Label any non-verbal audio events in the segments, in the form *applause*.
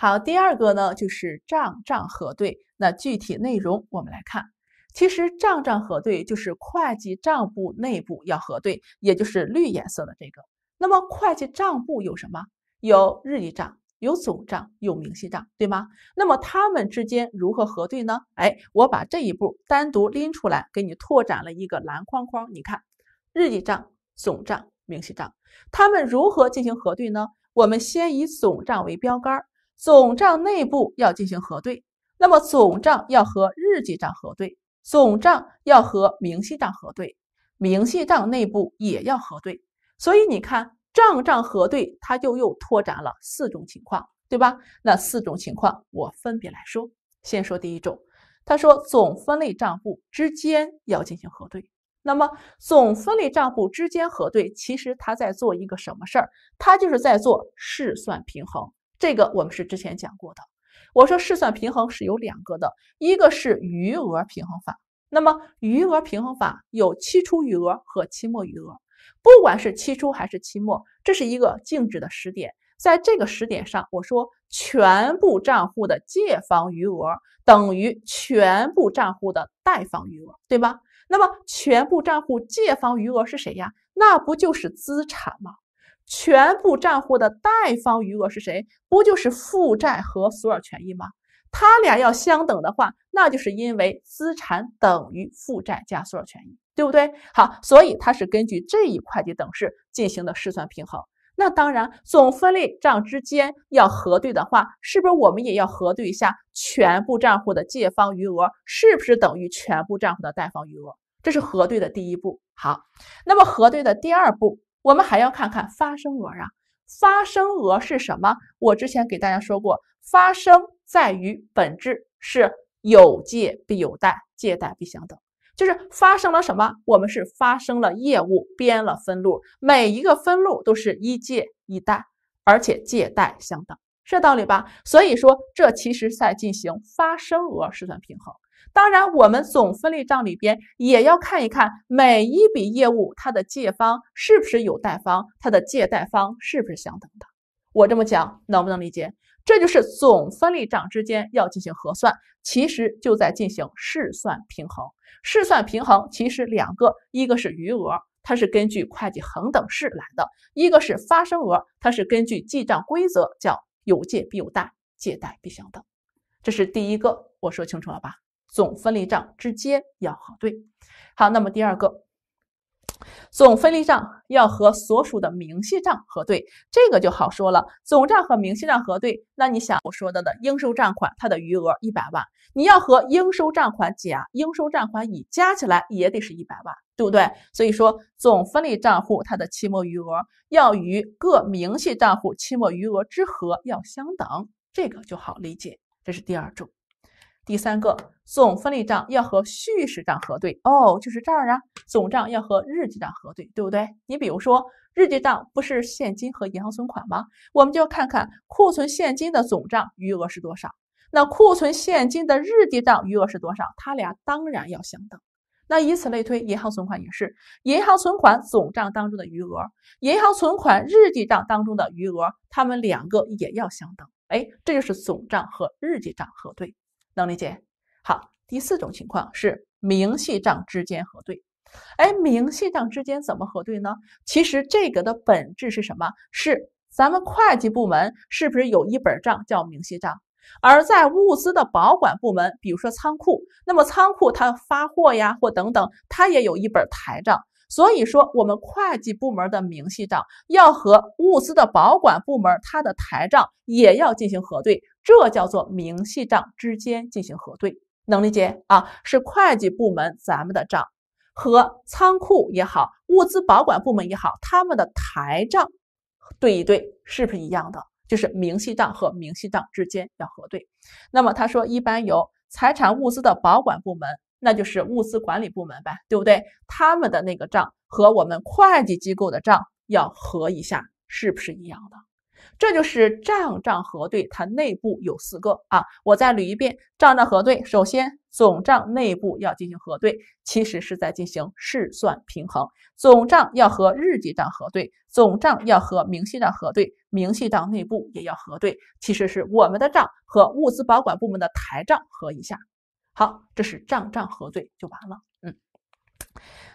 好，第二个呢就是账账核对。那具体内容我们来看，其实账账核对就是会计账簿内部要核对，也就是绿颜色的这个。那么会计账簿有什么？有日记账，有总账，有明细账，对吗？那么它们之间如何核对呢？哎，我把这一步单独拎出来，给你拓展了一个蓝框框。你看，日记账、总账、明细账，它们如何进行核对呢？我们先以总账为标杆。总账内部要进行核对，那么总账要和日记账核对，总账要和明细账核对，明细账内部也要核对。所以你看，账账核对，它就又拓展了四种情况，对吧？那四种情况我分别来说，先说第一种，他说总分类账簿之间要进行核对，那么总分类账簿之间核对，其实他在做一个什么事儿？他就是在做试算平衡。这个我们是之前讲过的。我说试算平衡是有两个的，一个是余额平衡法。那么余额平衡法有期初余额和期末余额。不管是期初还是期末，这是一个静止的时点，在这个时点上，我说全部账户的借方余额等于全部账户的贷方余额，对吧？那么全部账户借方余额是谁呀？那不就是资产吗？全部账户的贷方余额是谁？不就是负债和所有权益吗？它俩要相等的话，那就是因为资产等于负债加所有权益，对不对？好，所以它是根据这一会计等式进行的试算平衡。那当然，总分类账之间要核对的话，是不是我们也要核对一下全部账户的借方余额是不是等于全部账户的贷方余额？这是核对的第一步。好，那么核对的第二步。我们还要看看发生额啊，发生额是什么？我之前给大家说过，发生在于本质是有借必有贷，借贷必相等，就是发生了什么？我们是发生了业务，编了分录，每一个分录都是一借一贷，而且借贷相等，这道理吧？所以说，这其实在进行发生额试算平衡。当然，我们总分类账里边也要看一看每一笔业务，它的借方是不是有贷方，它的借贷方是不是相等的。我这么讲，能不能理解？这就是总分类账之间要进行核算，其实就在进行试算平衡。试算平衡其实两个，一个是余额，它是根据会计恒等式来的；一个是发生额，它是根据记账规则叫有借必有贷，借贷必相等。这是第一个，我说清楚了吧？总分离账之间要核对，好，那么第二个，总分离账要和所属的明细账核对，这个就好说了。总账和明细账核对，那你想我说到的应收账款，它的余额一百万，你要和应收账款甲、应收账款乙加起来也得是一百万，对不对？所以说总分离账户它的期末余额要与各明细账户期末余额之和要相等，这个就好理解。这是第二种。第三个总分立账要和序时账核对哦，就是这儿啊，总账要和日记账核对，对不对？你比如说日记账不是现金和银行存款吗？我们就看看库存现金的总账余额是多少，那库存现金的日记账余额是多少？它俩当然要相等。那以此类推，银行存款也是，银行存款总账当中的余额，银行存款日记账当中的余额，它们两个也要相等。哎，这就是总账和日记账核对。能理解？好，第四种情况是明细账之间核对。哎，明细账之间怎么核对呢？其实这个的本质是什么？是咱们会计部门是不是有一本账叫明细账？而在物资的保管部门，比如说仓库，那么仓库它发货呀或等等，它也有一本台账。所以说，我们会计部门的明细账要和物资的保管部门它的台账也要进行核对，这叫做明细账之间进行核对，能理解啊？是会计部门咱们的账和仓库也好，物资保管部门也好，他们的台账对一对，是不是一样的？就是明细账和明细账之间要核对。那么他说，一般由财产物资的保管部门。那就是物资管理部门呗，对不对？他们的那个账和我们会计机构的账要核一下，是不是一样的？这就是账账核对，它内部有四个啊。我再捋一遍，账账核对，首先总账内部要进行核对，其实是在进行试算平衡。总账要和日记账核对，总账要和明细账核对，明细账内部也要核对，其实是我们的账和物资保管部门的台账核一下。好，这是账账核对就完了，嗯，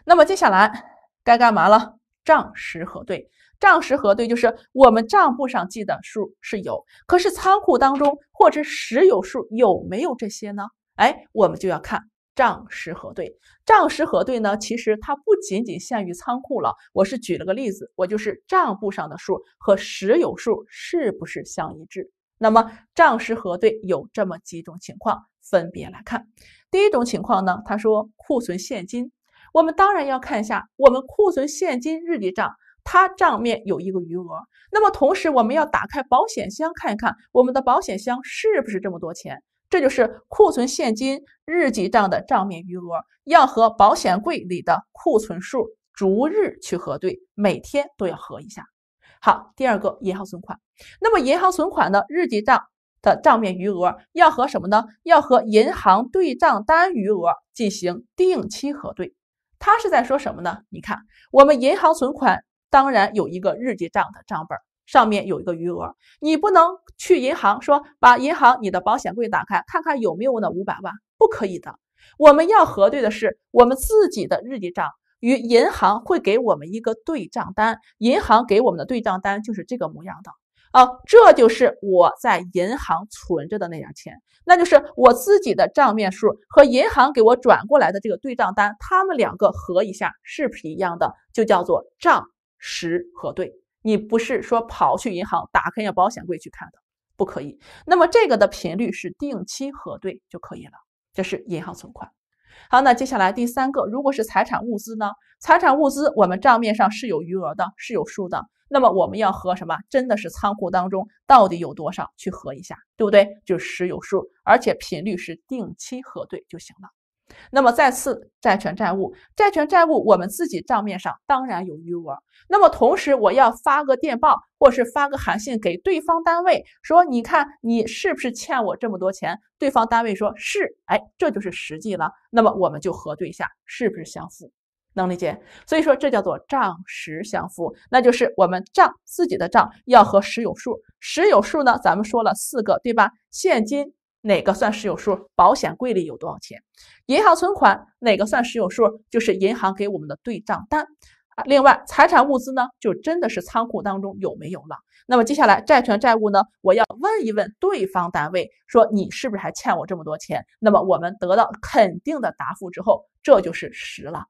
那么接下来该干嘛了？账实核对，账实核对就是我们账簿上记的数是有，可是仓库当中或者实有数有没有这些呢？哎，我们就要看账实核对。账实核对呢，其实它不仅仅限于仓库了。我是举了个例子，我就是账簿上的数和实有数是不是相一致？那么账实核对有这么几种情况。分别来看，第一种情况呢，他说库存现金，我们当然要看一下我们库存现金日记账，它账面有一个余额，那么同时我们要打开保险箱看一看我们的保险箱是不是这么多钱，这就是库存现金日记账的账面余额要和保险柜里的库存数逐日去核对，每天都要核一下。好，第二个银行存款，那么银行存款呢，日记账。的账面余额要和什么呢？要和银行对账单余额进行定期核对。他是在说什么呢？你看，我们银行存款当然有一个日记账的账本，上面有一个余额。你不能去银行说把银行你的保险柜打开，看看有没有那五百万，不可以的。我们要核对的是我们自己的日记账与银行会给我们一个对账单，银行给我们的对账单就是这个模样的。哦，这就是我在银行存着的那点钱，那就是我自己的账面数和银行给我转过来的这个对账单，他们两个合一下是不是一样的？就叫做账实核对。你不是说跑去银行打开那保险柜去看的？不可以。那么这个的频率是定期核对就可以了。这是银行存款。好，那接下来第三个，如果是财产物资呢？财产物资我们账面上是有余额的，是有数的。那么我们要和什么？真的是仓库当中到底有多少，去核一下，对不对？就是实有数，而且频率是定期核对就行了。那么再次，债权债务，债权债务我们自己账面上当然有余额。那么同时，我要发个电报，或是发个函信给对方单位，说你看你是不是欠我这么多钱？对方单位说是，哎，这就是实际了。那么我们就核对一下，是不是相符？能理解，所以说这叫做账实相符，那就是我们账自己的账要和实有数，实有数呢，咱们说了四个，对吧？现金哪个算实有数？保险柜里有多少钱？银行存款哪个算实有数？就是银行给我们的对账单啊。另外，财产物资呢，就真的是仓库当中有没有了？那么接下来债权债务呢，我要问一问对方单位，说你是不是还欠我这么多钱？那么我们得到肯定的答复之后，这就是实了。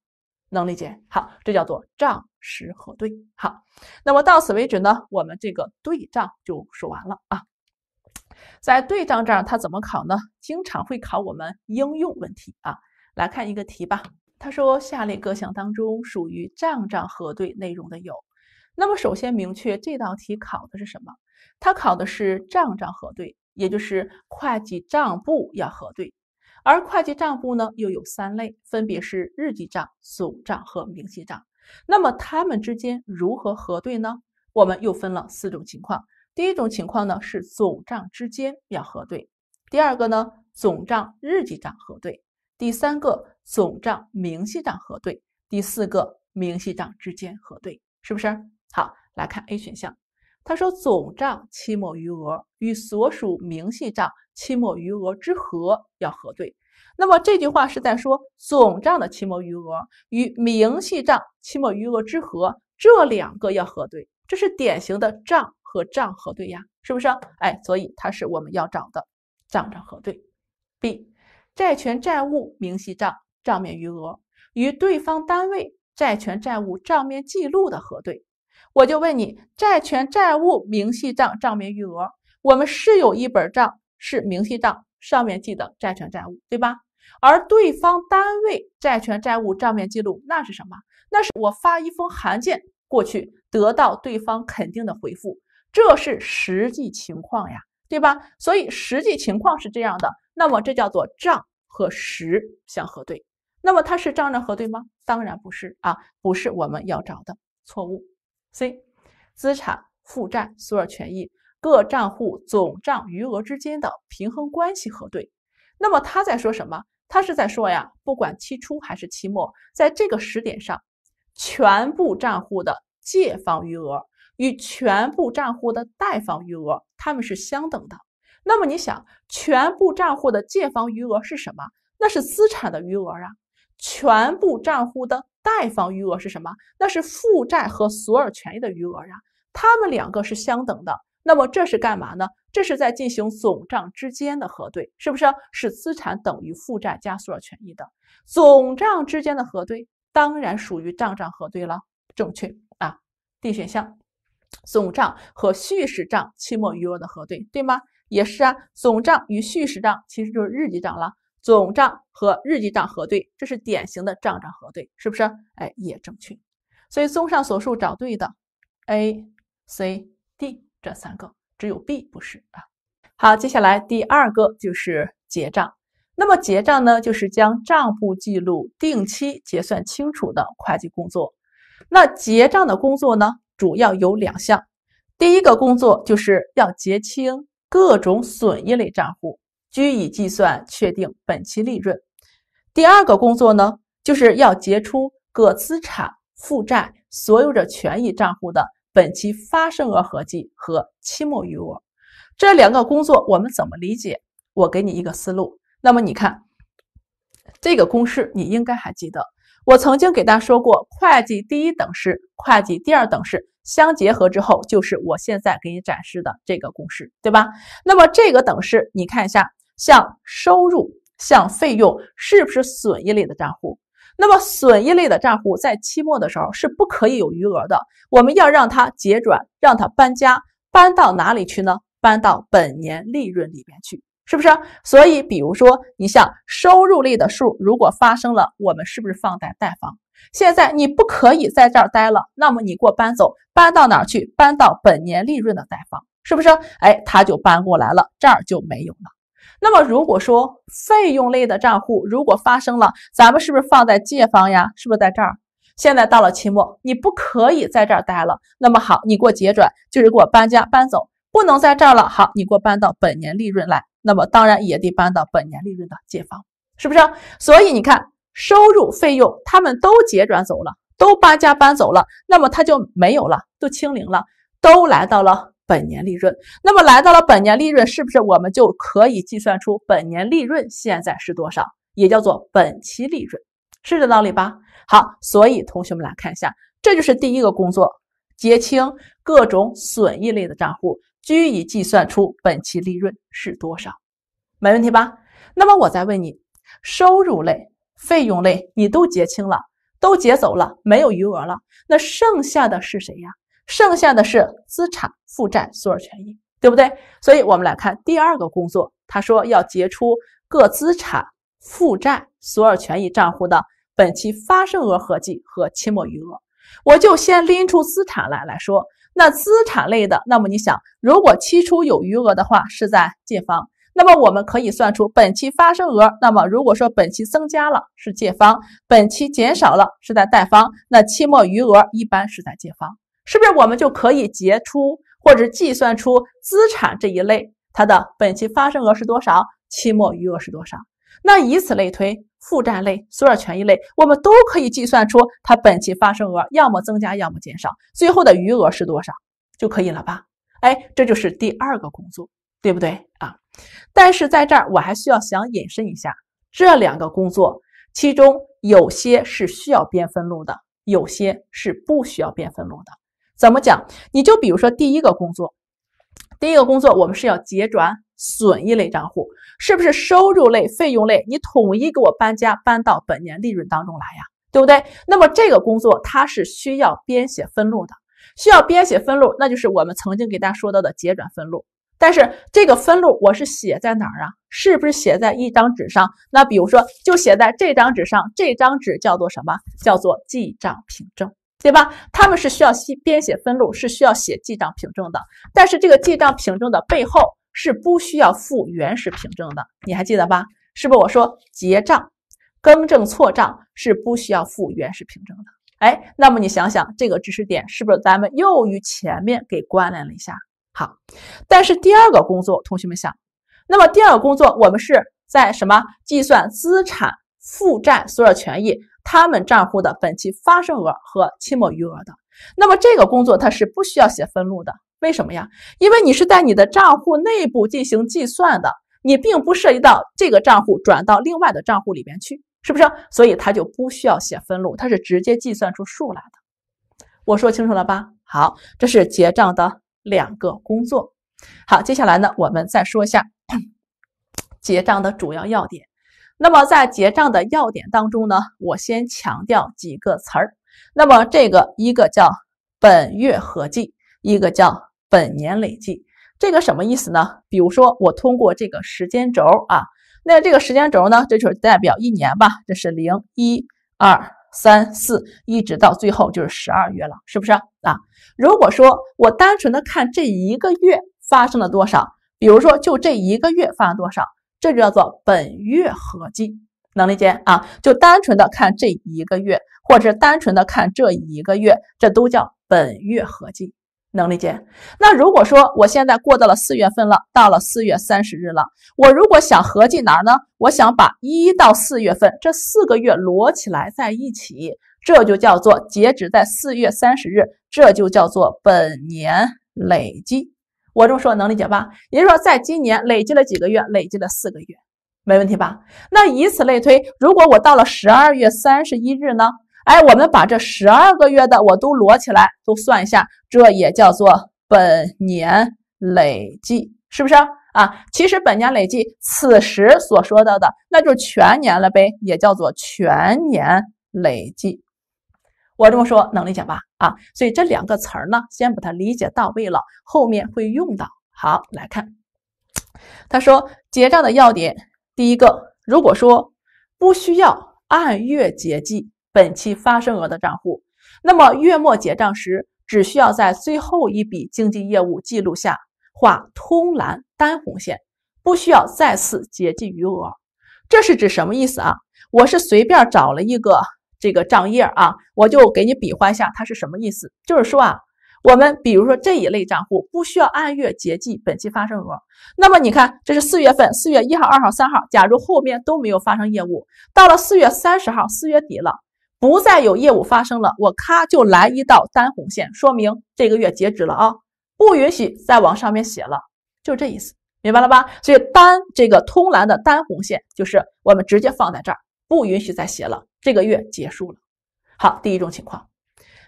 能理解，好，这叫做账实核对。好，那么到此为止呢，我们这个对账就说完了啊。在对账这儿，它怎么考呢？经常会考我们应用问题啊。来看一个题吧，他说下列各项当中属于账账核对内容的有。那么首先明确这道题考的是什么？它考的是账账核对，也就是会计账簿要核对。而会计账簿呢，又有三类，分别是日记账、总账和明细账。那么它们之间如何核对呢？我们又分了四种情况。第一种情况呢，是总账之间要核对；第二个呢，总账日记账核对；第三个，总账明细账核对；第四个，明细账之间核对，是不是？好，来看 A 选项。他说：“总账期末余额与所属明细账期末余额之和要核对。”那么这句话是在说总账的期末余额与明细账期末余额之和这两个要核对，这是典型的账和账核对呀，是不是？哎，所以它是我们要找的账账核对。B，债权债务明细账账面余额与对方单位债权债务账面记录的核对。我就问你，债权债务明细账账面余额，我们是有一本账是明细账上面记的债权债务，对吧？而对方单位债权债务账面记录那是什么？那是我发一封函件过去，得到对方肯定的回复，这是实际情况呀，对吧？所以实际情况是这样的，那么这叫做账和实相核对。那么它是账上核对吗？当然不是啊，不是我们要找的错误。C，资产负债所有权益各账户总账余额之间的平衡关系核对。那么他在说什么？他是在说呀，不管期初还是期末，在这个时点上，全部账户的借方余额与全部账户的贷方余额，他们是相等的。那么你想，全部账户的借方余额是什么？那是资产的余额啊。全部账户的。贷方余额是什么？那是负债和所有权益的余额呀，它们两个是相等的。那么这是干嘛呢？这是在进行总账之间的核对，是不是？是资产等于负债加所有权益的总账之间的核对，当然属于账账核对了，正确啊。D 选项，总账和序时账期末余额的核对，对吗？也是啊，总账与序时账其实就是日记账了。总账和日记账核对，这是典型的账账核对，是不是？哎，也正确。所以综上所述，找对的 A、C、D 这三个，只有 B 不是啊。好，接下来第二个就是结账。那么结账呢，就是将账簿记录定期结算清楚的会计工作。那结账的工作呢，主要有两项。第一个工作就是要结清各种损益类账户。据以计算确定本期利润。第二个工作呢，就是要结出各资产负债所有者权益账户的本期发生额合计和期末余额。这两个工作我们怎么理解？我给你一个思路。那么你看这个公式，你应该还记得。我曾经给大家说过，会计第一等式、会计第二等式相结合之后，就是我现在给你展示的这个公式，对吧？那么这个等式，你看一下。像收入、像费用，是不是损益类的账户？那么损益类的账户在期末的时候是不可以有余额的，我们要让它结转，让它搬家，搬到哪里去呢？搬到本年利润里面去，是不是？所以，比如说你像收入类的数，如果发生了，我们是不是放在贷方？现在你不可以在这儿待了，那么你给我搬走，搬到哪儿去？搬到本年利润的贷方，是不是？哎，他就搬过来了，这儿就没有了。那么如果说费用类的账户如果发生了，咱们是不是放在借方呀？是不是在这儿？现在到了期末，你不可以在这儿待了。那么好，你给我结转，就是给我搬家搬走，不能在这儿了。好，你给我搬到本年利润来。那么当然也得搬到本年利润的借方，是不是？所以你看，收入、费用他们都结转走了，都搬家搬走了，那么它就没有了，都清零了，都来到了。本年利润，那么来到了本年利润，是不是我们就可以计算出本年利润现在是多少？也叫做本期利润，是这道理吧？好，所以同学们来看一下，这就是第一个工作，结清各种损益类的账户，均已计算出本期利润是多少，没问题吧？那么我再问你，收入类、费用类，你都结清了，都结走了，没有余额了，那剩下的是谁呀？剩下的是资产负债所有权益，对不对？所以，我们来看第二个工作，他说要结出各资产负债所有权益账户的本期发生额合计和期末余额。我就先拎出资产来来说，那资产类的，那么你想，如果期初有余额的话，是在借方。那么我们可以算出本期发生额。那么如果说本期增加了，是借方；本期减少了，是在贷方。那期末余额一般是在借方。是不是我们就可以结出或者计算出资产这一类它的本期发生额是多少，期末余额是多少？那以此类推，负债类、所有权益类，我们都可以计算出它本期发生额，要么增加，要么减少，最后的余额是多少，就可以了吧？哎，这就是第二个工作，对不对啊？但是在这儿我还需要想引申一下，这两个工作其中有些是需要编分录的，有些是不需要编分录的。怎么讲？你就比如说第一个工作，第一个工作我们是要结转损益类账户，是不是收入类、费用类，你统一给我搬家，搬到本年利润当中来呀，对不对？那么这个工作它是需要编写分录的，需要编写分录，那就是我们曾经给大家说到的结转分录。但是这个分录我是写在哪儿啊？是不是写在一张纸上？那比如说就写在这张纸上，这张纸叫做什么？叫做记账凭证。对吧？他们是需要写编写分录，是需要写记账凭证的。但是这个记账凭证的背后是不需要附原始凭证的，你还记得吧？是不是我说结账、更正错账是不需要附原始凭证的？哎，那么你想想这个知识点是不是咱们又与前面给关联了一下？好，但是第二个工作，同学们想，那么第二个工作我们是在什么计算资产负债所有权益？他们账户的本期发生额和期末余额的，那么这个工作它是不需要写分录的，为什么呀？因为你是在你的账户内部进行计算的，你并不涉及到这个账户转到另外的账户里边去，是不是？所以它就不需要写分录，它是直接计算出数来的。我说清楚了吧？好，这是结账的两个工作。好，接下来呢，我们再说一下 *coughs* 结账的主要要点。那么在结账的要点当中呢，我先强调几个词儿。那么这个一个叫本月合计，一个叫本年累计。这个什么意思呢？比如说我通过这个时间轴啊，那这个时间轴呢，这就是代表一年吧，这是零一二三四，一直到最后就是十二月了，是不是啊？如果说我单纯的看这一个月发生了多少，比如说就这一个月发生多少。这就叫做本月合计，能理解啊？就单纯的看这一个月，或者是单纯的看这一个月，这都叫本月合计，能理解？那如果说我现在过到了四月份了，到了四月三十日了，我如果想合计哪儿呢？我想把一到四月份这四个月摞起来在一起，这就叫做截止在四月三十日，这就叫做本年累计。我这么说能理解吧？也就是说，在今年累计了几个月？累计了四个月，没问题吧？那以此类推，如果我到了十二月三十一日呢？哎，我们把这十二个月的我都摞起来，都算一下，这也叫做本年累计，是不是啊？其实本年累计此时所说到的，那就全年了呗，也叫做全年累计。我这么说能理解吧？啊，所以这两个词儿呢，先把它理解到位了，后面会用到。好，来看，他说结账的要点，第一个，如果说不需要按月结计本期发生额的账户，那么月末结账时，只需要在最后一笔经济业务记录下画通栏单红线，不需要再次结计余额。这是指什么意思啊？我是随便找了一个。这个账页啊，我就给你比划一下，它是什么意思？就是说啊，我们比如说这一类账户不需要按月结计本期发生额。那么你看，这是四月份，四月一号、二号、三号，假如后面都没有发生业务，到了四月三十号，四月底了，不再有业务发生了，我咔就来一道单红线，说明这个月截止了啊，不允许再往上面写了，就这意思，明白了吧？所以单这个通栏的单红线就是我们直接放在这儿。不允许再写了，这个月结束了。好，第一种情况，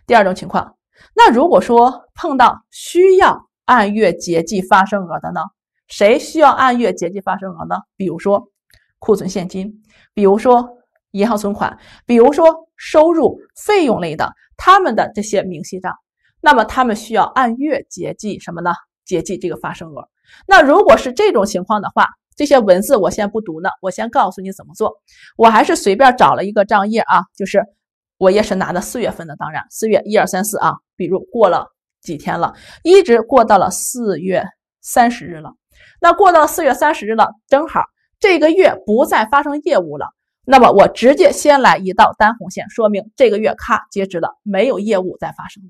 第二种情况，那如果说碰到需要按月结计发生额的呢？谁需要按月结计发生额呢？比如说库存现金，比如说银行存款，比如说收入费用类的，他们的这些明细账，那么他们需要按月结计什么呢？结计这个发生额。那如果是这种情况的话。这些文字我先不读呢，我先告诉你怎么做。我还是随便找了一个账页啊，就是我也是拿的四月份的，当然四月一二三四啊，比如过了几天了，一直过到了四月三十日了。那过到了四月三十日了，正好这个月不再发生业务了，那么我直接先来一道单红线，说明这个月咔截止了，没有业务再发生了。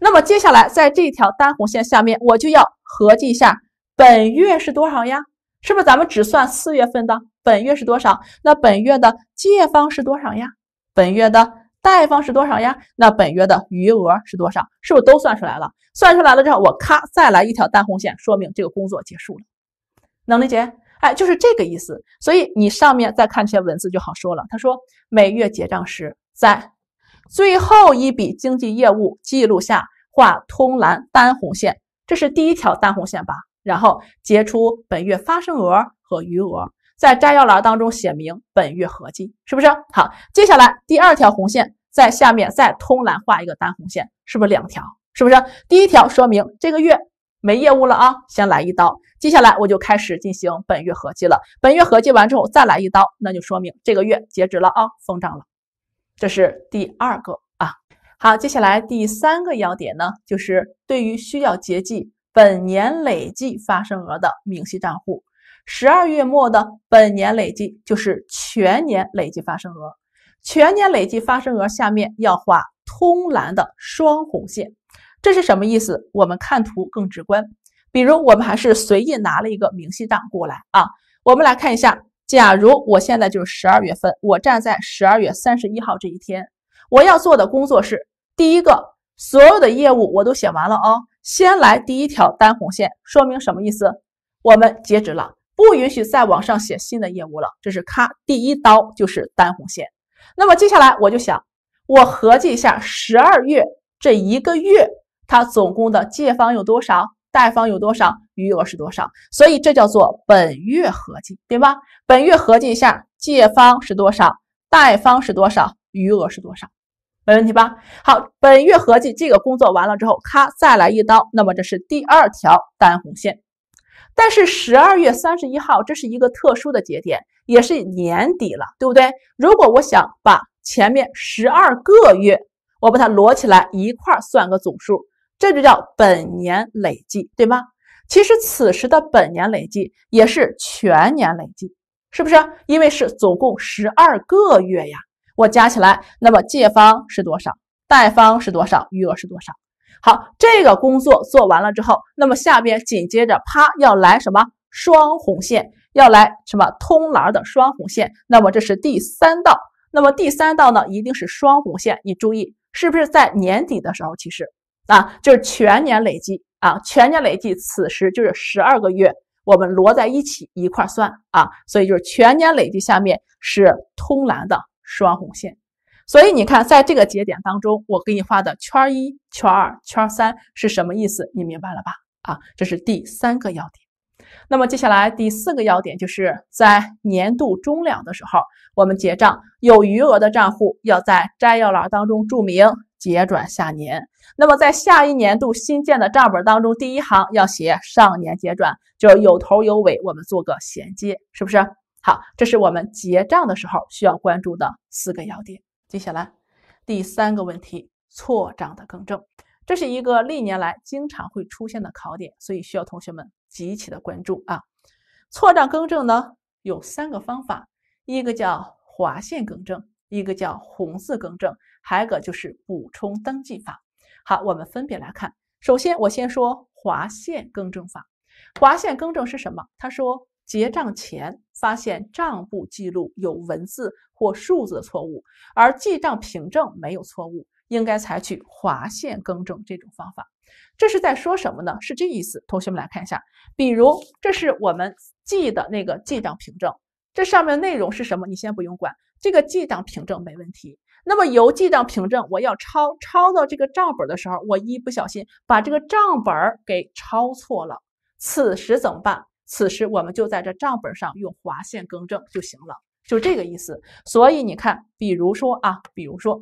那么接下来在这条单红线下面，我就要合计一下本月是多少呀？是不是咱们只算四月份的？本月是多少？那本月的借方是多少呀？本月的贷方是多少呀？那本月的余额是多少？是不是都算出来了？算出来了之后，我咔再来一条单红线，说明这个工作结束了，能理解？哎，就是这个意思。所以你上面再看这些文字就好说了。他说每月结账时，在最后一笔经济业务记录下画通栏单红线，这是第一条单红线吧？然后结出本月发生额和余额，在摘要栏当中写明本月合计，是不是？好，接下来第二条红线在下面再通栏画一个单红线，是不是两条？是不是？第一条说明这个月没业务了啊，先来一刀。接下来我就开始进行本月合计了。本月合计完之后再来一刀，那就说明这个月截止了啊，封账了。这是第二个啊。好，接下来第三个要点呢，就是对于需要结计。本年累计发生额的明细账户，十二月末的本年累计就是全年累计发生额。全年累计发生额下面要画通蓝的双红线，这是什么意思？我们看图更直观。比如，我们还是随意拿了一个明细账过来啊，我们来看一下。假如我现在就是十二月份，我站在十二月三十一号这一天，我要做的工作是：第一个，所有的业务我都写完了哦，先来第一条单红线，说明什么意思？我们截止了，不允许再往上写新的业务了。这是咔，第一刀，就是单红线。那么接下来我就想，我合计一下十二月这一个月，它总共的借方有多少，贷方有多少，余额是多少？所以这叫做本月合计，对吧？本月合计一下，借方是多少，贷方是多少，余额是多少？没问题吧？好，本月合计这个工作完了之后，咔再来一刀，那么这是第二条单红线。但是十二月三十一号，这是一个特殊的节点，也是年底了，对不对？如果我想把前面十二个月，我把它摞起来一块儿算个总数，这就叫本年累计，对吗？其实此时的本年累计也是全年累计，是不是？因为是总共十二个月呀。我加起来，那么借方是多少，贷方是多少，余额是多少？好，这个工作做完了之后，那么下边紧接着啪要来什么双红线，要来什么通栏的双红线？那么这是第三道，那么第三道呢一定是双红线，你注意是不是在年底的时候其实啊？就是全年累计啊，全年累计此时就是十二个月，我们摞在一起一块儿算啊，所以就是全年累计，下面是通栏的。双红线，所以你看，在这个节点当中，我给你画的圈一、圈二、圈三是什么意思？你明白了吧？啊，这是第三个要点。那么接下来第四个要点就是在年度终了的时候，我们结账，有余额的账户要在摘要栏当中注明结转下年。那么在下一年度新建的账本当中，第一行要写上年结转，就是有头有尾，我们做个衔接，是不是？好，这是我们结账的时候需要关注的四个要点，接下来。第三个问题，错账的更正，这是一个历年来经常会出现的考点，所以需要同学们极其的关注啊。错账更正呢，有三个方法，一个叫划线更正，一个叫红字更正，还有一个就是补充登记法。好，我们分别来看。首先，我先说划线更正法。划线更正是什么？他说。结账前发现账簿记录有文字或数字的错误，而记账凭证没有错误，应该采取划线更正这种方法。这是在说什么呢？是这意思。同学们来看一下，比如这是我们记的那个记账凭证，这上面内容是什么？你先不用管，这个记账凭证没问题。那么由记账凭证我要抄抄到这个账本的时候，我一不小心把这个账本给抄错了，此时怎么办？此时我们就在这账本上用划线更正就行了，就这个意思。所以你看，比如说啊，比如说，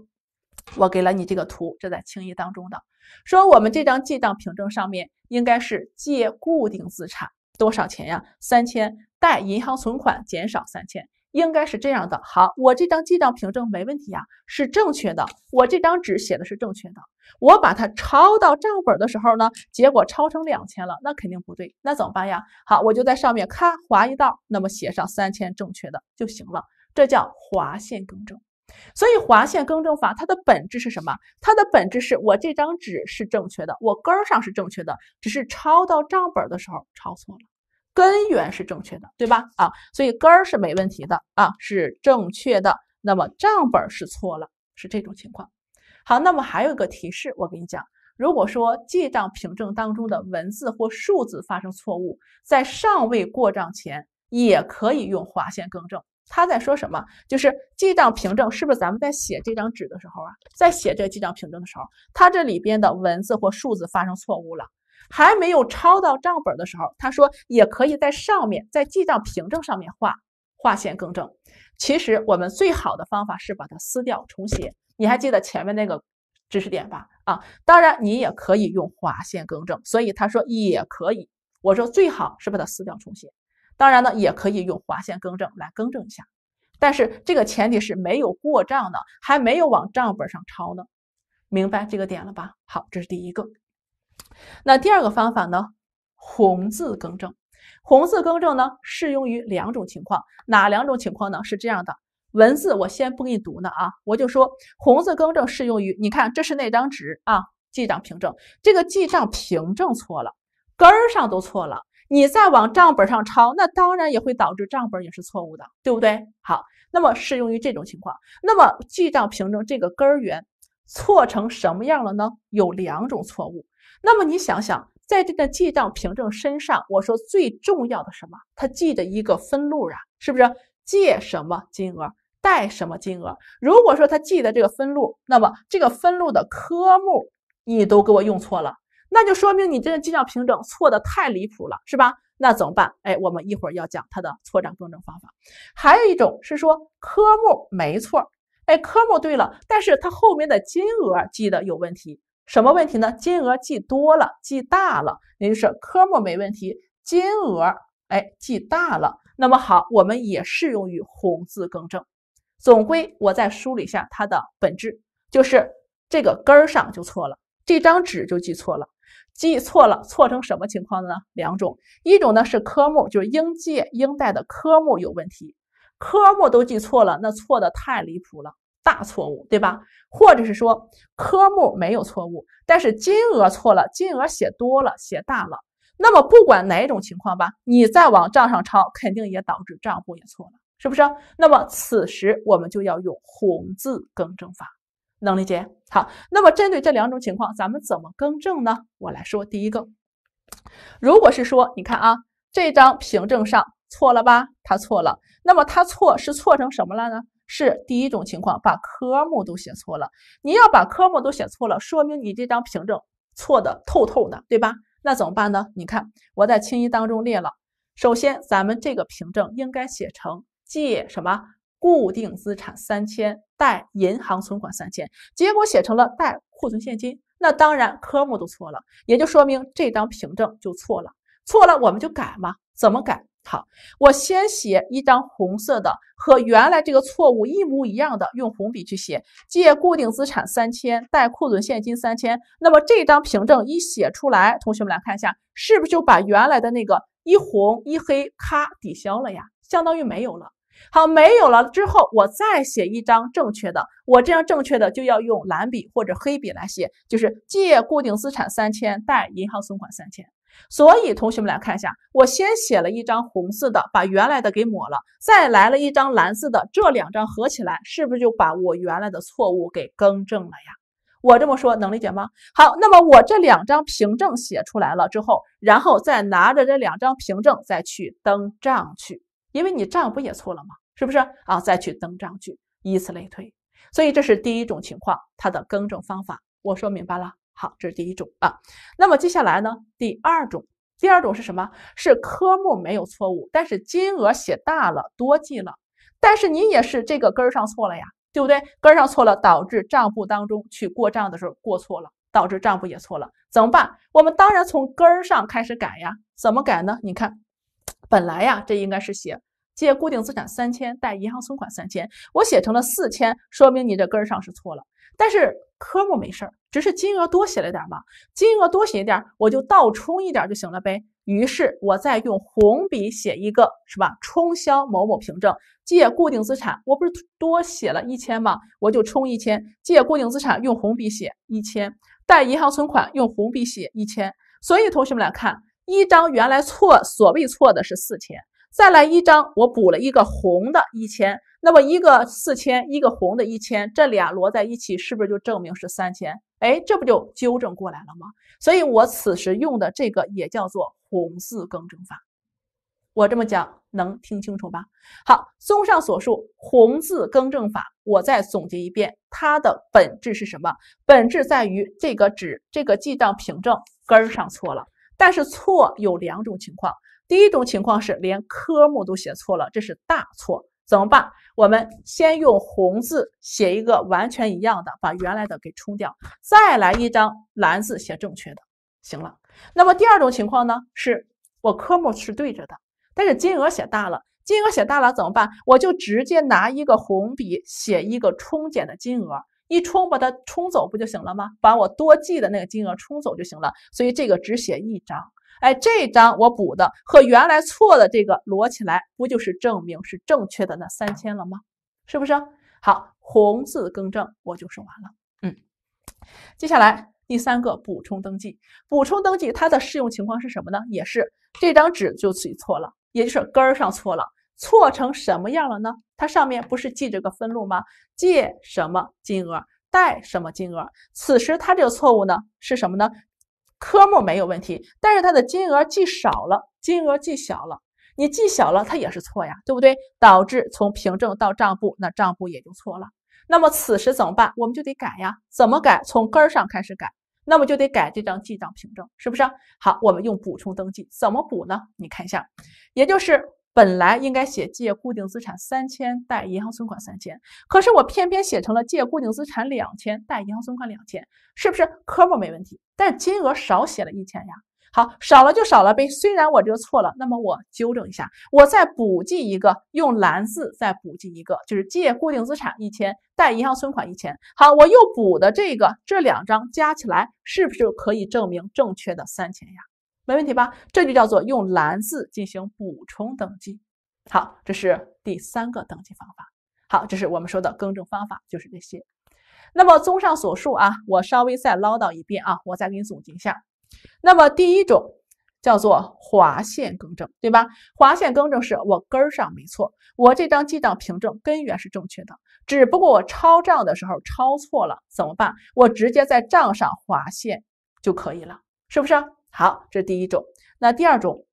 我给了你这个图，这在清一当中的，说我们这张记账凭证上面应该是借固定资产多少钱呀？三千，贷银行存款减少三千。应该是这样的，好，我这张记账凭证没问题啊，是正确的。我这张纸写的是正确的，我把它抄到账本的时候呢，结果抄成两千了，那肯定不对，那怎么办呀？好，我就在上面咔划一道，那么写上三千正确的就行了，这叫划线更正。所以划线更正法它的本质是什么？它的本质是我这张纸是正确的，我根儿上是正确的，只是抄到账本的时候抄错了。根源是正确的，对吧？啊，所以根儿是没问题的啊，是正确的。那么账本是错了，是这种情况。好，那么还有一个提示，我跟你讲，如果说记账凭证当中的文字或数字发生错误，在尚未过账前，也可以用划线更正。他在说什么？就是记账凭证是不是咱们在写这张纸的时候啊，在写这记账凭证的时候，它这里边的文字或数字发生错误了。还没有抄到账本的时候，他说也可以在上面，在记账凭证上面画划线更正。其实我们最好的方法是把它撕掉重写。你还记得前面那个知识点吧？啊，当然你也可以用划线更正。所以他说也可以，我说最好是把它撕掉重写。当然呢，也可以用划线更正来更正一下。但是这个前提是没有过账的，还没有往账本上抄呢。明白这个点了吧？好，这是第一个。那第二个方法呢？红字更正。红字更正呢，适用于两种情况。哪两种情况呢？是这样的，文字我先不给你读呢啊，我就说红字更正适用于。你看，这是那张纸啊，记账凭证。这个记账凭证错了，根儿上都错了。你再往账本上抄，那当然也会导致账本也是错误的，对不对？好，那么适用于这种情况。那么记账凭证这个根源错成什么样了呢？有两种错误。那么你想想，在这个记账凭证身上，我说最重要的什么？他记的一个分录啊，是不是借什么金额，贷什么金额？如果说他记的这个分录，那么这个分录的科目你都给我用错了，那就说明你这个记账凭证错的太离谱了，是吧？那怎么办？哎，我们一会儿要讲它的错账更正方法。还有一种是说科目没错，哎，科目对了，但是它后面的金额记得有问题。什么问题呢？金额记多了，记大了，也就是科目没问题，金额哎记大了。那么好，我们也适用于红字更正。总归，我再梳理一下它的本质，就是这个根儿上就错了，这张纸就记错了，记错了，错成什么情况呢？两种，一种呢是科目，就是应借应贷的科目有问题，科目都记错了，那错的太离谱了。大错误对吧？或者是说科目没有错误，但是金额错了，金额写多了，写大了。那么不管哪种情况吧，你再往账上抄，肯定也导致账户也错了，是不是？那么此时我们就要用红字更正法，能理解？好，那么针对这两种情况，咱们怎么更正呢？我来说，第一个，如果是说你看啊，这张凭证上错了吧？他错了，那么他错是错成什么了呢？是第一种情况，把科目都写错了。你要把科目都写错了，说明你这张凭证错的透透的，对吧？那怎么办呢？你看我在清一当中列了，首先咱们这个凭证应该写成借什么固定资产三千，贷银行存款三千，结果写成了贷库存现金。那当然科目都错了，也就说明这张凭证就错了。错了我们就改嘛，怎么改？好，我先写一张红色的，和原来这个错误一模一样的，用红笔去写，借固定资产三千，贷库存现金三千。那么这张凭证一写出来，同学们来看一下，是不是就把原来的那个一红一黑，咔，抵消了呀？相当于没有了。好，没有了之后，我再写一张正确的，我这样正确的就要用蓝笔或者黑笔来写，就是借固定资产三千，贷银行存款三千。所以，同学们来看一下，我先写了一张红色的，把原来的给抹了，再来了一张蓝色的，这两张合起来，是不是就把我原来的错误给更正了呀？我这么说能理解吗？好，那么我这两张凭证写出来了之后，然后再拿着这两张凭证再去登账去，因为你账不也错了吗？是不是啊？再去登账去，以此类推。所以这是第一种情况，它的更正方法，我说明白了。好，这是第一种啊。那么接下来呢？第二种，第二种是什么？是科目没有错误，但是金额写大了，多记了。但是你也是这个根儿上错了呀，对不对？根儿上错了，导致账簿当中去过账的时候过错了，导致账簿也错了。怎么办？我们当然从根儿上开始改呀。怎么改呢？你看，本来呀，这应该是写。借固定资产三千，贷银行存款三千，我写成了四千，说明你这根儿上是错了。但是科目没事儿，只是金额多写了点嘛，金额多写一点，我就倒冲一点就行了呗。于是，我再用红笔写一个，是吧？冲销某某凭证，借固定资产，我不是多写了一千吗？我就冲一千，借固定资产用红笔写一千，贷银行存款用红笔写一千。所以，同学们来看，一张原来错所谓错的是四千。再来一张，我补了一个红的一千，那么一个四千，一个红的一千，这俩摞在一起，是不是就证明是三千？哎，这不就纠正过来了吗？所以，我此时用的这个也叫做红字更正法。我这么讲，能听清楚吧？好，综上所述，红字更正法，我再总结一遍，它的本质是什么？本质在于这个纸，这个记账凭证根儿上错了，但是错有两种情况。第一种情况是连科目都写错了，这是大错，怎么办？我们先用红字写一个完全一样的，把原来的给冲掉，再来一张蓝字写正确的，行了。那么第二种情况呢？是我科目是对着的，但是金额写大了，金额写大了怎么办？我就直接拿一个红笔写一个冲减的金额，一冲把它冲走不就行了吗？把我多记的那个金额冲走就行了。所以这个只写一张。哎，这张我补的和原来错的这个摞起来，不就是证明是正确的那三千了吗？是不是？好，红字更正我就说完了。嗯，接下来第三个补充登记，补充登记它的适用情况是什么呢？也是这张纸就自己错了，也就是根儿上错了，错成什么样了呢？它上面不是记这个分录吗？借什么金额，贷什么金额？此时它这个错误呢是什么呢？科目没有问题，但是它的金额记少了，金额记小了，你记小了，它也是错呀，对不对？导致从凭证到账簿，那账簿也就错了。那么此时怎么办？我们就得改呀，怎么改？从根儿上开始改，那么就得改这张记账凭证，是不是？好，我们用补充登记，怎么补呢？你看一下，也就是。本来应该写借固定资产三千，贷银行存款三千，可是我偏偏写成了借固定资产两千，贷银行存款两千，是不是科目没问题？但金额少写了一千呀。好，少了就少了呗。虽然我这个错了，那么我纠正一下，我再补记一个，用蓝字再补记一个，就是借固定资产一千，贷银行存款一千。好，我又补的这个这两张加起来，是不是可以证明正确的三千呀？没问题吧？这就叫做用蓝字进行补充登记。好，这是第三个登记方法。好，这是我们说的更正方法，就是这些。那么综上所述啊，我稍微再唠叨一遍啊，我再给你总结一下。那么第一种叫做划线更正，对吧？划线更正是我根儿上没错，我这张记账凭证根源是正确的，只不过我抄账的时候抄错了，怎么办？我直接在账上划线就可以了，是不是？好，这是第一种。那第二种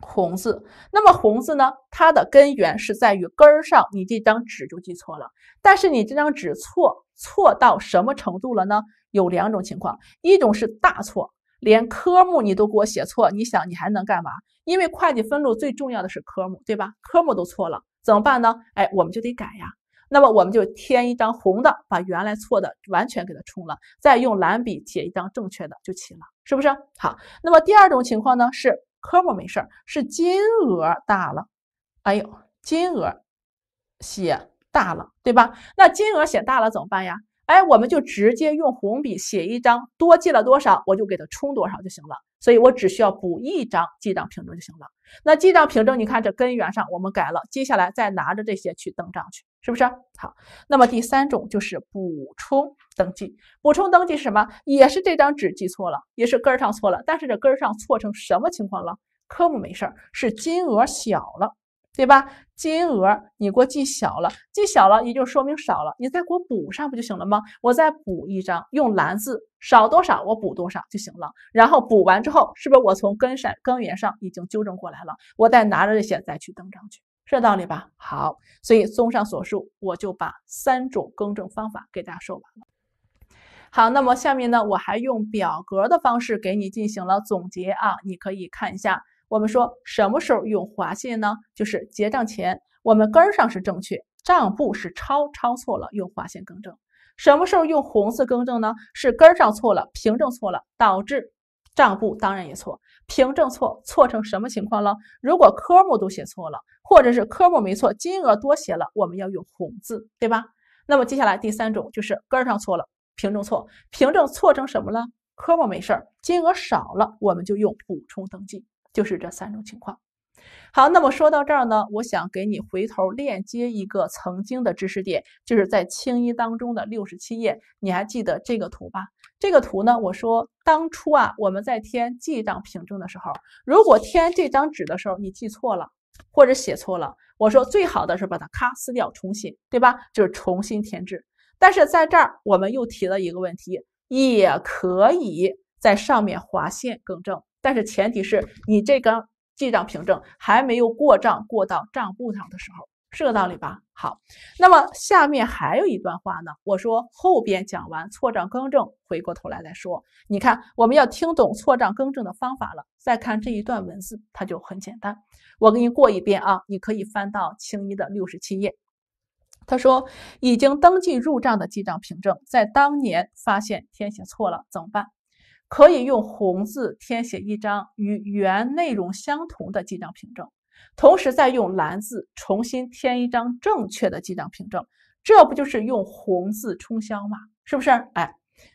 红字，那么红字呢？它的根源是在于根儿上，你这张纸就记错了。但是你这张纸错错到什么程度了呢？有两种情况，一种是大错，连科目你都给我写错，你想你还能干嘛？因为会计分录最重要的是科目，对吧？科目都错了怎么办呢？哎，我们就得改呀。那么我们就添一张红的，把原来错的完全给它冲了，再用蓝笔写一张正确的就齐了。是不是好？那么第二种情况呢？是科目没事是金额大了。哎呦，金额写大了，对吧？那金额写大了怎么办呀？哎，我们就直接用红笔写一张，多记了多少，我就给他充多少就行了。所以我只需要补一张记账凭证就行了。那记账凭证，你看这根源上我们改了，接下来再拿着这些去登账去，是不是？好，那么第三种就是补充登记。补充登记是什么？也是这张纸记错了，也是根儿上错了，但是这根儿上错成什么情况了？科目没事儿，是金额小了。对吧？金额你给我记小了，记小了也就说明少了，你再给我补上不就行了吗？我再补一张，用蓝字少多少我补多少就行了。然后补完之后，是不是我从根上根源上已经纠正过来了？我再拿着这些再去登上去，是这道理吧？好，所以综上所述，我就把三种更正方法给大家说完了。好，那么下面呢，我还用表格的方式给你进行了总结啊，你可以看一下。我们说什么时候用划线呢？就是结账前，我们根儿上是正确，账簿是抄抄错了，用划线更正。什么时候用红字更正呢？是根儿上错了，凭证错了，导致账簿当然也错。凭证错错成什么情况了？如果科目都写错了，或者是科目没错，金额多写了，我们要用红字，对吧？那么接下来第三种就是根儿上错了，凭证错，凭证错成什么了？科目没事儿，金额少了，我们就用补充登记。就是这三种情况。好，那么说到这儿呢，我想给你回头链接一个曾经的知识点，就是在青一当中的六十七页，你还记得这个图吧？这个图呢，我说当初啊，我们在填记账凭证的时候，如果填这张纸的时候你记错了或者写错了，我说最好的是把它咔撕掉重新，对吧？就是重新填制。但是在这儿我们又提了一个问题，也可以在上面划线更正。但是前提是你这个记账凭证还没有过账过到账簿上的时候，是个道理吧？好，那么下面还有一段话呢。我说后边讲完错账更正，回过头来再说。你看，我们要听懂错账更正的方法了。再看这一段文字，它就很简单。我给你过一遍啊，你可以翻到青一的六十七页。他说，已经登记入账的记账凭证，在当年发现填写错了，怎么办？可以用红字填写一张与原内容相同的记账凭证，同时再用蓝字重新填一张正确的记账凭证，这不就是用红字冲销吗？是不是？哎，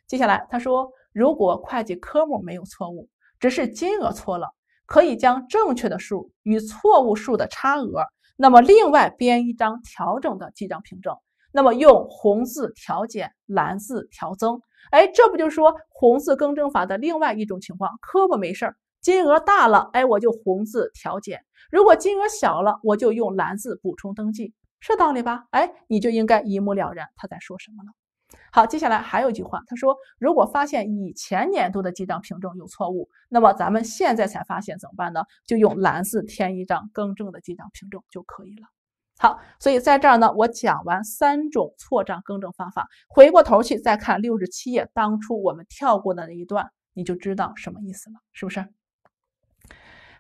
接下来他说，如果会计科目没有错误，只是金额错了，可以将正确的数与错误数的差额，那么另外编一张调整的记账凭证，那么用红字调减，蓝字调增。哎，这不就说红字更正法的另外一种情况，科目没事儿，金额大了，哎，我就红字调减；如果金额小了，我就用蓝字补充登记，是道理吧？哎，你就应该一目了然他在说什么了。好，接下来还有一句话，他说如果发现以前年度的记账凭证有错误，那么咱们现在才发现怎么办呢？就用蓝字填一张更正的记账凭证就可以了。好，所以在这儿呢，我讲完三种错账更正方法，回过头去再看六十七页当初我们跳过的那一段，你就知道什么意思了，是不是？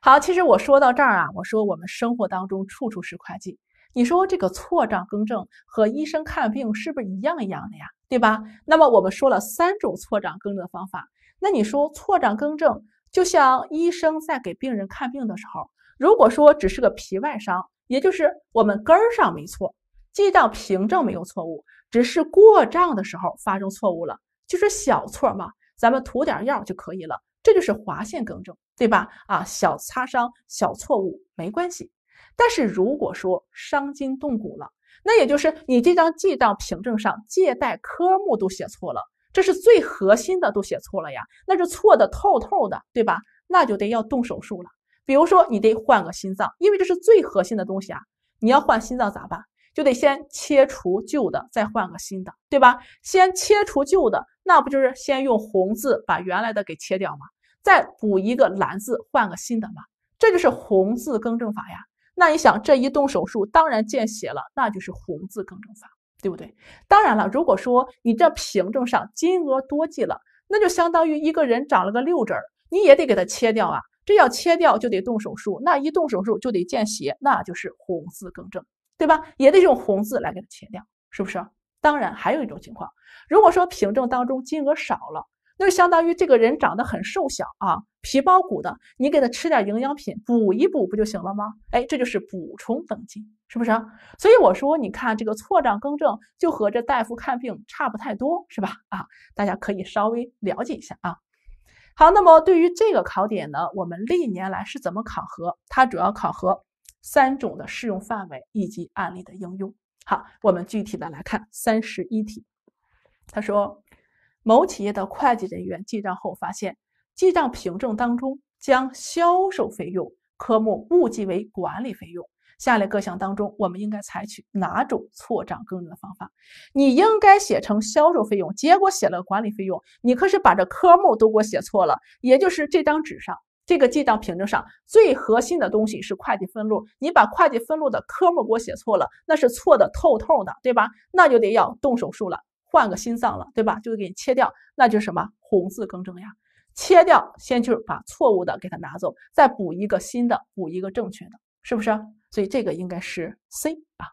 好，其实我说到这儿啊，我说我们生活当中处处是会计，你说这个错账更正和医生看病是不是一样一样的呀？对吧？那么我们说了三种错账更正方法，那你说错账更正就像医生在给病人看病的时候，如果说只是个皮外伤。也就是我们根儿上没错，记账凭证没有错误，只是过账的时候发生错误了，就是小错嘛，咱们涂点药就可以了，这就是划线更正，对吧？啊，小擦伤、小错误没关系。但是如果说伤筋动骨了，那也就是你这张记账凭证上借贷科目都写错了，这是最核心的都写错了呀，那是错的透透的，对吧？那就得要动手术了。比如说，你得换个心脏，因为这是最核心的东西啊。你要换心脏咋办？就得先切除旧的，再换个新的，对吧？先切除旧的，那不就是先用红字把原来的给切掉吗？再补一个蓝字，换个新的吗？这就是红字更正法呀。那你想，这一动手术，当然见血了，那就是红字更正法，对不对？当然了，如果说你这凭证上金额多记了，那就相当于一个人长了个六指，你也得给他切掉啊。这要切掉就得动手术，那一动手术就得见血，那就是红字更正，对吧？也得用红字来给它切掉，是不是？当然还有一种情况，如果说凭证当中金额少了，那就相当于这个人长得很瘦小啊，皮包骨的，你给他吃点营养品补一补不就行了吗？哎，这就是补充更正，是不是？所以我说，你看这个错账更正就和这大夫看病差不太多，是吧？啊，大家可以稍微了解一下啊。好，那么对于这个考点呢，我们历年来是怎么考核？它主要考核三种的适用范围以及案例的应用。好，我们具体的来看三十一题。他说，某企业的会计人员记账后发现，记账凭证当中将销售费用科目误记为管理费用。下列各项当中，我们应该采取哪种错账更正的方法？你应该写成销售费用，结果写了管理费用，你可是把这科目都给我写错了。也就是这张纸上，这个记账凭证上最核心的东西是会计分录，你把会计分录的科目给我写错了，那是错的透透的，对吧？那就得要动手术了，换个心脏了，对吧？就得给你切掉，那就是什么红字更正呀？切掉，先就是把错误的给它拿走，再补一个新的，补一个正确的，是不是？所以这个应该是 C 啊。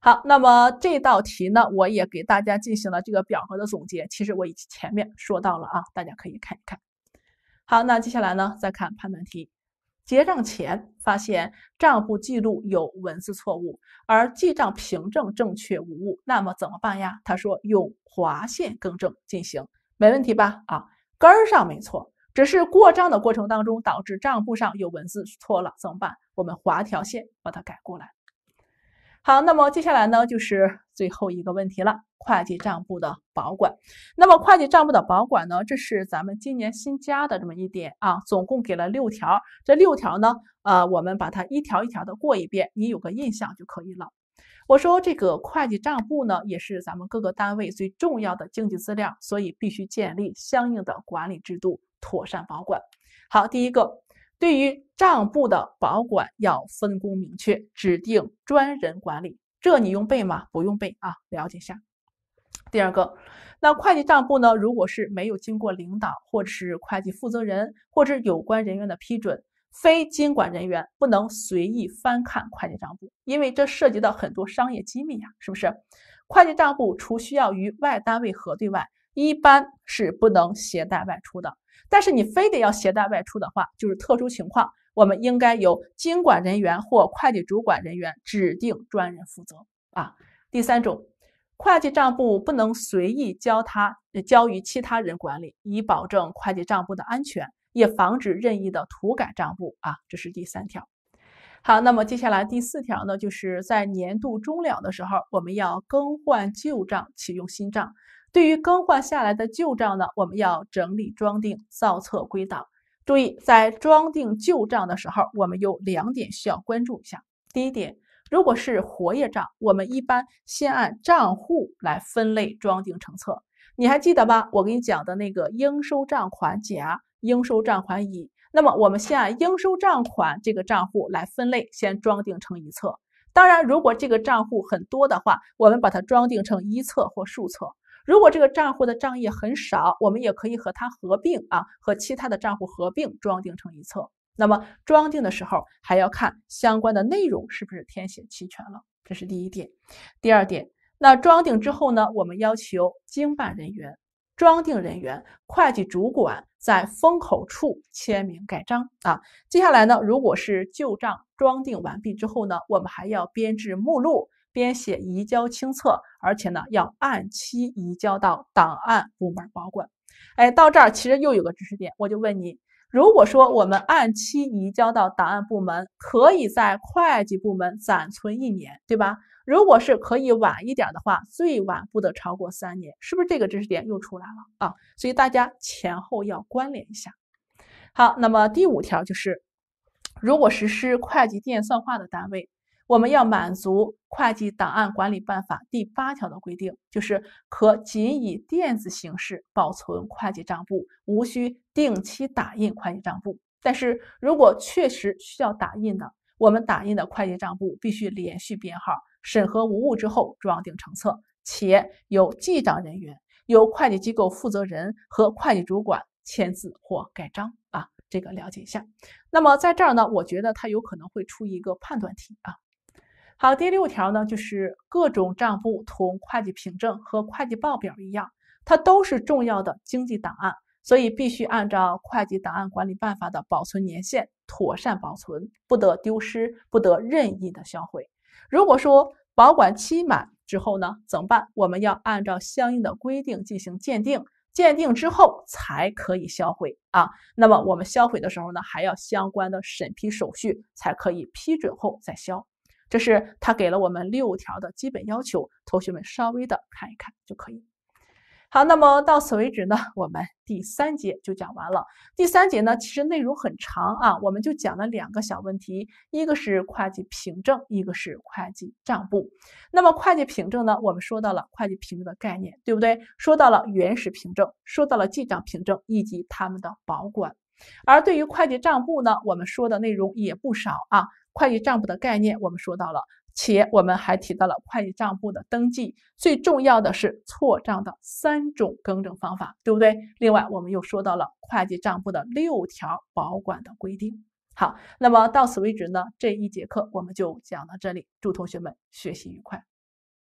好，那么这道题呢，我也给大家进行了这个表格的总结。其实我以前面说到了啊，大家可以看一看。好，那接下来呢，再看判断题。结账前发现账簿记录有文字错误，而记账凭证正确无误，那么怎么办呀？他说用划线更正进行，没问题吧？啊，根儿上没错。只是过账的过程当中导致账簿上有文字错了怎么办？我们划条线把它改过来。好，那么接下来呢就是最后一个问题了，会计账簿的保管。那么会计账簿的保管呢，这是咱们今年新加的这么一点啊，总共给了六条。这六条呢，呃，我们把它一条一条的过一遍，你有个印象就可以了。我说这个会计账簿呢，也是咱们各个单位最重要的经济资料，所以必须建立相应的管理制度。妥善保管。好，第一个，对于账簿的保管要分工明确，指定专人管理。这你用背吗？不用背啊，了解一下。第二个，那会计账簿呢？如果是没有经过领导或者是会计负责人或者有关人员的批准，非监管人员不能随意翻看会计账簿，因为这涉及到很多商业机密呀，是不是？会计账簿除需要与外单位核对外，一般是不能携带外出的。但是你非得要携带外出的话，就是特殊情况，我们应该由经管人员或会计主管人员指定专人负责啊。第三种，会计账簿不能随意交他，交于其他人管理，以保证会计账簿的安全，也防止任意的涂改账簿啊。这是第三条。好，那么接下来第四条呢，就是在年度终了的时候，我们要更换旧账，启用新账。对于更换下来的旧账呢，我们要整理装订、造册归档。注意，在装订旧账的时候，我们有两点需要关注一下。第一点，如果是活页账，我们一般先按账户来分类装订成册。你还记得吧？我给你讲的那个应收账款甲、应收账款乙，那么我们先按应收账款这个账户来分类，先装订成一册。当然，如果这个账户很多的话，我们把它装订成一册或数册。如果这个账户的账页很少，我们也可以和它合并啊，和其他的账户合并装订成一册。那么装订的时候还要看相关的内容是不是填写齐全了，这是第一点。第二点，那装订之后呢，我们要求经办人员、装订人员、会计主管在封口处签名盖章啊。接下来呢，如果是旧账装订完毕之后呢，我们还要编制目录。编写移交清册，而且呢要按期移交到档案部门保管。哎，到这儿其实又有个知识点，我就问你，如果说我们按期移交到档案部门，可以在会计部门暂存一年，对吧？如果是可以晚一点的话，最晚不得超过三年，是不是这个知识点又出来了啊？所以大家前后要关联一下。好，那么第五条就是，如果实施会计电算化的单位。我们要满足《会计档案管理办法》第八条的规定，就是可仅以电子形式保存会计账簿，无需定期打印会计账簿。但是如果确实需要打印的，我们打印的会计账簿必须连续编号，审核无误之后装订成册，且有记账人员、由会计机构负责人和会计主管签字或盖章啊。这个了解一下。那么在这儿呢，我觉得它有可能会出一个判断题啊。好，第六条呢，就是各种账簿同会计凭证和会计报表一样，它都是重要的经济档案，所以必须按照会计档案管理办法的保存年限妥善保存，不得丢失，不得任意的销毁。如果说保管期满之后呢，怎么办？我们要按照相应的规定进行鉴定，鉴定之后才可以销毁啊。那么我们销毁的时候呢，还要相关的审批手续，才可以批准后再销。这是他给了我们六条的基本要求，同学们稍微的看一看就可以。好，那么到此为止呢，我们第三节就讲完了。第三节呢，其实内容很长啊，我们就讲了两个小问题，一个是会计凭证，一个是会计账簿。那么会计凭证呢，我们说到了会计凭证的概念，对不对？说到了原始凭证，说到了记账凭证以及他们的保管。而对于会计账簿呢，我们说的内容也不少啊。会计账簿的概念，我们说到了，且我们还提到了会计账簿的登记。最重要的是错账的三种更正方法，对不对？另外，我们又说到了会计账簿的六条保管的规定。好，那么到此为止呢，这一节课我们就讲到这里。祝同学们学习愉快。